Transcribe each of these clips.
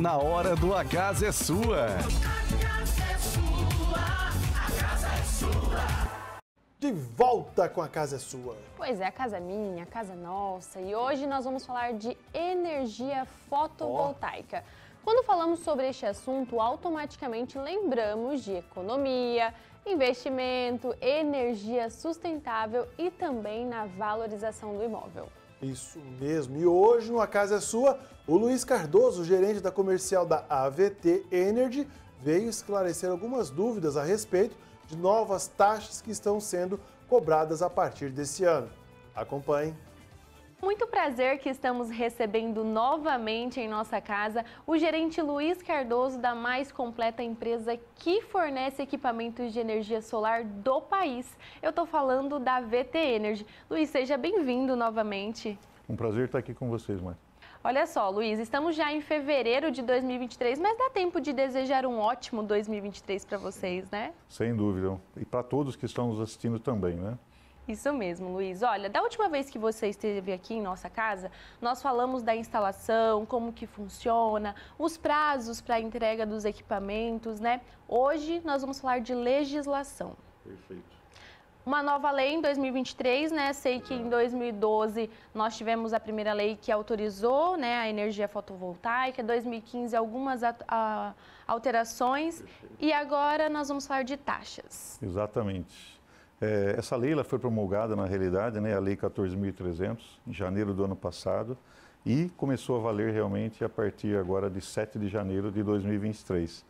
na hora do A Casa é Sua. De volta com a casa é sua. Pois é, a casa é minha, a casa é nossa. E hoje nós vamos falar de energia fotovoltaica. Oh. Quando falamos sobre este assunto, automaticamente lembramos de economia, investimento, energia sustentável e também na valorização do imóvel. Isso mesmo. E hoje, no A Casa é Sua, o Luiz Cardoso, gerente da comercial da AVT Energy, veio esclarecer algumas dúvidas a respeito de novas taxas que estão sendo cobradas a partir desse ano. Acompanhe. Muito prazer que estamos recebendo novamente em nossa casa o gerente Luiz Cardoso da mais completa empresa que fornece equipamentos de energia solar do país. Eu estou falando da VT Energy. Luiz, seja bem-vindo novamente. Um prazer estar aqui com vocês, mãe. Olha só, Luiz, estamos já em fevereiro de 2023, mas dá tempo de desejar um ótimo 2023 para vocês, né? Sem dúvida. E para todos que estão nos assistindo também, né? Isso mesmo, Luiz. Olha, da última vez que você esteve aqui em nossa casa, nós falamos da instalação, como que funciona, os prazos para a entrega dos equipamentos, né? Hoje nós vamos falar de legislação. Perfeito uma nova lei em 2023, né? Sei que em 2012 nós tivemos a primeira lei que autorizou né, a energia fotovoltaica, em 2015 algumas alterações e agora nós vamos falar de taxas. Exatamente. É, essa lei ela foi promulgada, na realidade, né, a Lei 14.300, em janeiro do ano passado, e começou a valer realmente a partir agora de 7 de janeiro de 2023.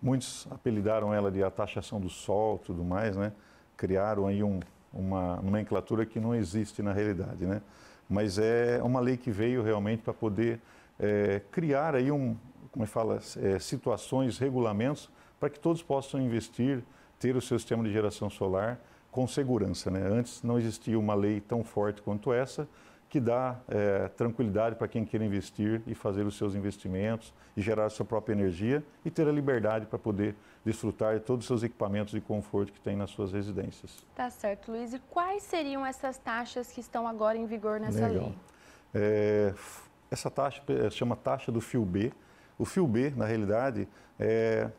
Muitos apelidaram ela de a taxação do sol tudo mais, né? criaram aí um, uma nomenclatura que não existe na realidade. Né? Mas é uma lei que veio realmente para poder é, criar aí um, como é fala, é, situações, regulamentos, para que todos possam investir, ter o seu sistema de geração solar com segurança. Né? Antes não existia uma lei tão forte quanto essa que dá é, tranquilidade para quem quer investir e fazer os seus investimentos e gerar a sua própria energia e ter a liberdade para poder desfrutar de todos os seus equipamentos de conforto que tem nas suas residências. Tá certo, Luiz. E quais seriam essas taxas que estão agora em vigor nessa Legal. lei? É, essa taxa é, chama taxa do fio B. O fio B, na realidade, é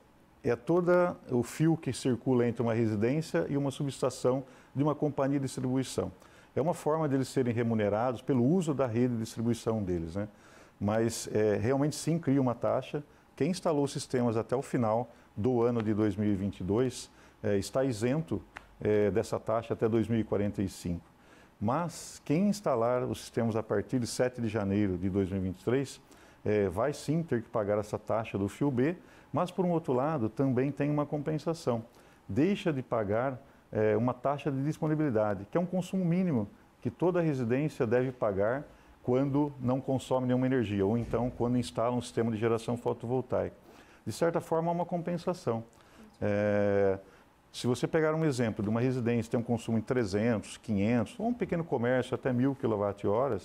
é todo o fio que circula entre uma residência e uma subestação de uma companhia de distribuição. É uma forma deles serem remunerados pelo uso da rede de distribuição deles, né? Mas é, realmente sim cria uma taxa. Quem instalou os sistemas até o final do ano de 2022 é, está isento é, dessa taxa até 2045. Mas quem instalar os sistemas a partir de 7 de janeiro de 2023 é, vai sim ter que pagar essa taxa do fio B mas, por um outro lado, também tem uma compensação. Deixa de pagar é, uma taxa de disponibilidade, que é um consumo mínimo que toda residência deve pagar quando não consome nenhuma energia, ou então quando instala um sistema de geração fotovoltaica. De certa forma, é uma compensação. É, se você pegar um exemplo de uma residência que tem um consumo de 300, 500, ou um pequeno comércio até 1.000 kWh,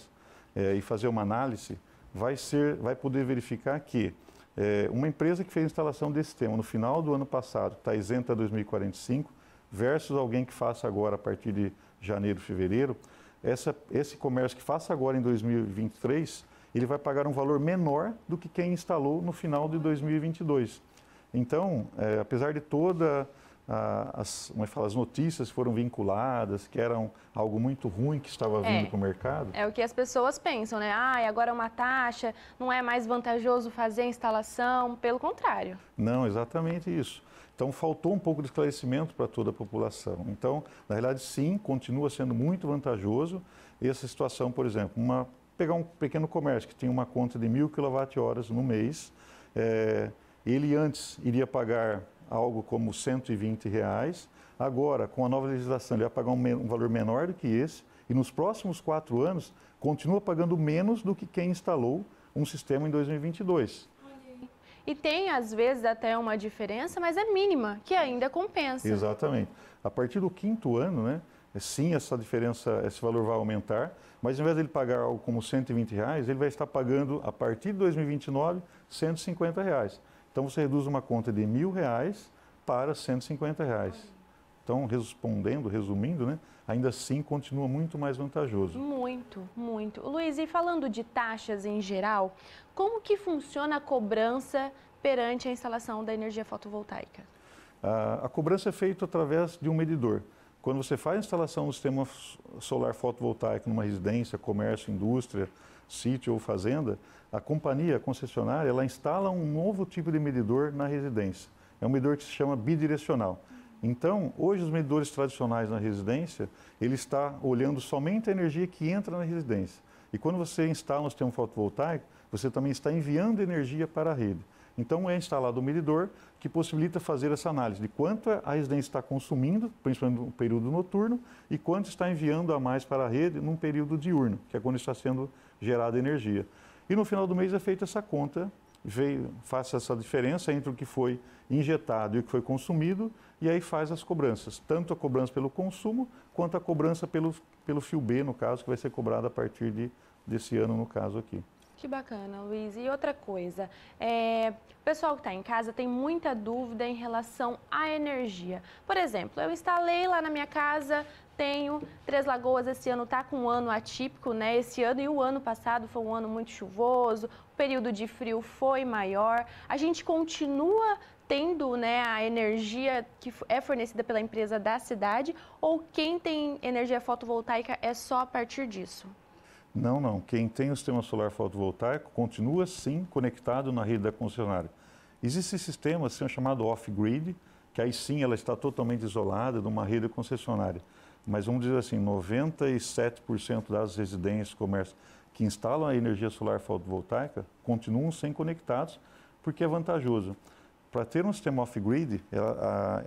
é, e fazer uma análise, vai, ser, vai poder verificar que é, uma empresa que fez a instalação desse sistema no final do ano passado, está isenta a 2045, versus alguém que faça agora a partir de janeiro, fevereiro, essa, esse comércio que faça agora em 2023, ele vai pagar um valor menor do que quem instalou no final de 2022. Então, é, apesar de toda as, como é fala, as notícias foram vinculadas, que eram algo muito ruim que estava vindo é, para o mercado? É o que as pessoas pensam, né? Ah, agora é uma taxa, não é mais vantajoso fazer a instalação, pelo contrário. Não, exatamente isso. Então, faltou um pouco de esclarecimento para toda a população. Então, na realidade, sim, continua sendo muito vantajoso essa situação, por exemplo, uma, pegar um pequeno comércio que tem uma conta de mil kWh no mês, é, ele antes iria pagar algo como 120 reais. Agora, com a nova legislação, ele vai pagar um, valor menor do que esse e nos próximos quatro anos continua pagando menos do que quem instalou um sistema em 2022. E tem, às vezes, até uma diferença, mas é mínima, que ainda compensa. Exatamente. A partir do quinto ano, né, é sim, essa diferença, esse valor vai aumentar, mas ao invés de ele pagar algo como 120 reais, ele vai estar pagando, a partir de 2029, 150 reais. Então você reduz uma conta de mil reais para 150 reais. Então, respondendo, resumindo, né, ainda assim continua muito mais vantajoso. Muito, muito. Luiz, e falando de taxas em geral, como que funciona a cobrança perante a instalação da energia fotovoltaica? A, ah, a cobrança é feita através de um medidor. Quando você faz a instalação do sistema solar fotovoltaico numa residência, comércio, indústria, sítio ou fazenda, a companhia, a concessionária, ela instala um novo tipo de medidor na residência. É um medidor que se chama bidirecional. Então, hoje os medidores tradicionais na residência, ele está olhando somente a energia que entra na residência. E quando você instala um sistema fotovoltaico, você também está enviando energia para a rede. Então é instalado um medidor que possibilita fazer essa análise de quanto a residência está consumindo, principalmente no período noturno, e quanto está enviando a mais para a rede num período diurno, que é quando está sendo gerada energia. E no final do mês é feita essa conta, veio, essa diferença entre o que foi injetado e o que foi consumido, e aí faz as cobranças, tanto a cobrança pelo consumo quanto a cobrança pelo, pelo fio B, no caso, que vai ser cobrada a partir de, desse ano, no caso aqui. Que bacana, Luiz. E outra coisa, é, o pessoal que está em casa tem muita dúvida em relação à energia. Por exemplo, eu instalei lá na minha casa, tenho Três Lagoas esse ano está com um ano atípico, né? Esse ano e o ano passado foi um ano muito chuvoso, o período de frio foi maior. A gente continua tendo né, a energia que é fornecida pela empresa da cidade ou quem tem energia fotovoltaica é só a partir disso? Não, não. Quem tem o sistema solar fotovoltaico continua sim conectado na rede da concessionária. Existe sistema, assim, chamado off-grid, que aí sim ela está totalmente isolada de uma rede concessionária. Mas vamos dizer assim, 97% das residências, comércios que instalam a energia solar fotovoltaica continuam sem conectados, porque é vantajoso. Para ter um sistema off-grid,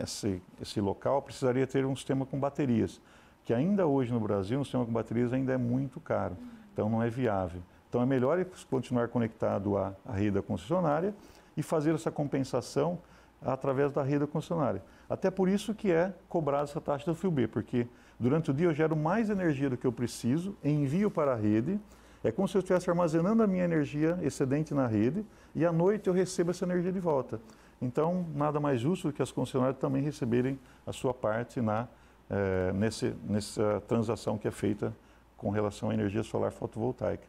esse, esse local precisaria ter um sistema com baterias, que ainda hoje no Brasil, um sistema com baterias ainda é muito caro. Então não é viável. Então é melhor continuar conectado à, à rede da concessionária e fazer essa compensação através da rede da concessionária. Até por isso que é cobrada essa taxa do fio B, porque durante o dia eu gero mais energia do que eu preciso, envio para a rede, é como se eu estivesse armazenando a minha energia excedente na rede e à noite eu recebo essa energia de volta. Então, nada mais justo do que as concessionárias também receberem a sua parte na, eh, nesse, nessa transação que é feita com relação à energia solar fotovoltaica.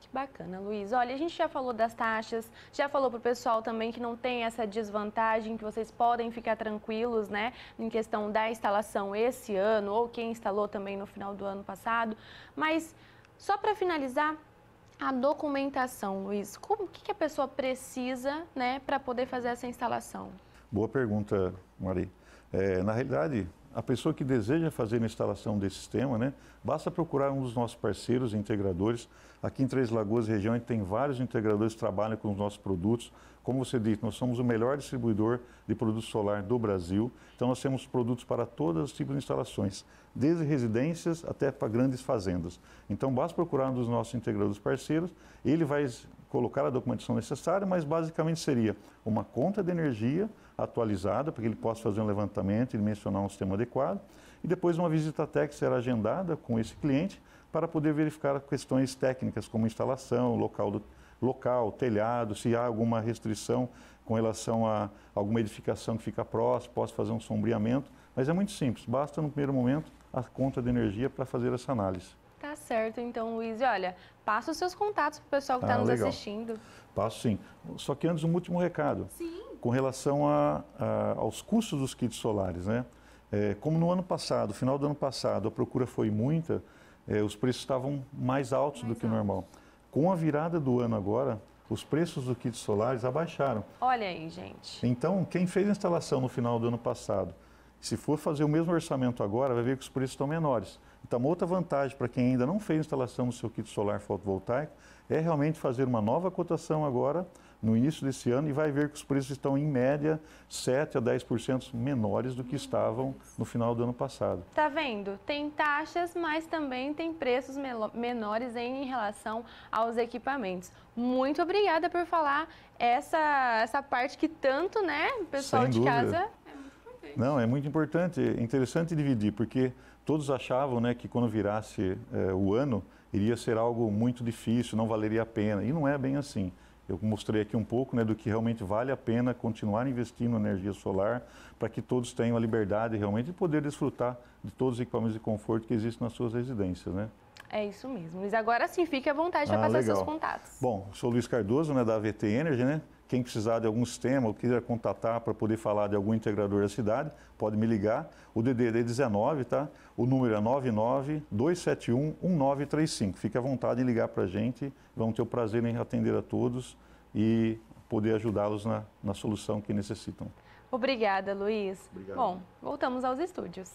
Que bacana, Luiz. Olha, a gente já falou das taxas, já falou para o pessoal também que não tem essa desvantagem, que vocês podem ficar tranquilos, né, em questão da instalação esse ano, ou quem instalou também no final do ano passado. Mas, só para finalizar, a documentação, Luiz, como que, que a pessoa precisa, né, para poder fazer essa instalação? Boa pergunta, Mari. É, na realidade, a pessoa que deseja fazer a instalação desse sistema, né, basta procurar um dos nossos parceiros integradores. Aqui em Três Lagoas, região, a gente tem vários integradores que trabalham com os nossos produtos. Como você disse, nós somos o melhor distribuidor de produto solar do Brasil. Então, nós temos produtos para todos os tipos de instalações, desde residências até para grandes fazendas. Então, basta procurar um dos nossos integradores parceiros. Ele vai colocar a documentação necessária, mas basicamente seria uma conta de energia atualizada, para que ele possa fazer um levantamento e mencionar um sistema adequado, e depois uma visita técnica será agendada com esse cliente para poder verificar questões técnicas como instalação, local do local, telhado, se há alguma restrição com relação a alguma edificação que fica próxima, posso fazer um sombreamento, mas é muito simples, basta no primeiro momento a conta de energia para fazer essa análise certo, então, Luiz. E olha, passa os seus contatos para o pessoal que está ah, nos legal. assistindo. Passo sim. Só que antes, um último recado. Sim. Com relação a, a, aos custos dos kits solares, né? É, como no ano passado, final do ano passado, a procura foi muita, é, os preços estavam mais altos mais do que o normal. Com a virada do ano agora, os preços do kits solares abaixaram. Olha aí, gente. Então, quem fez a instalação no final do ano passado se for fazer o mesmo orçamento agora, vai ver que os preços estão menores. Então, uma outra vantagem para quem ainda não fez instalação do seu kit solar fotovoltaico é realmente fazer uma nova cotação agora, no início desse ano, e vai ver que os preços estão, em média, 7% a 10% menores do que estavam no final do ano passado. Tá vendo? Tem taxas, mas também tem preços menores em relação aos equipamentos. Muito obrigada por falar essa, essa parte que tanto, né, pessoal de casa não, é muito importante, é interessante dividir, porque todos achavam né, que quando virasse é, o ano, iria ser algo muito difícil, não valeria a pena. E não é bem assim. Eu mostrei aqui um pouco né, do que realmente vale a pena continuar investindo em energia solar para que todos tenham a liberdade realmente de poder desfrutar de todos os equipamentos de conforto que existem nas suas residências. Né? É isso mesmo. Mas agora sim, fique à vontade para passar ah, legal. seus contatos. Bom, sou Luiz Cardoso, né, da AVT Energy, né? Quem precisar de algum sistema ou quiser contatar para poder falar de algum integrador da cidade, pode me ligar. O DDD 19, tá? O número é 99-271-1935. Fique à vontade em ligar para a gente. Vamos ter o prazer em atender a todos e poder ajudá-los na, na solução que necessitam. Obrigada, Luiz. Obrigado. Bom, voltamos aos estúdios.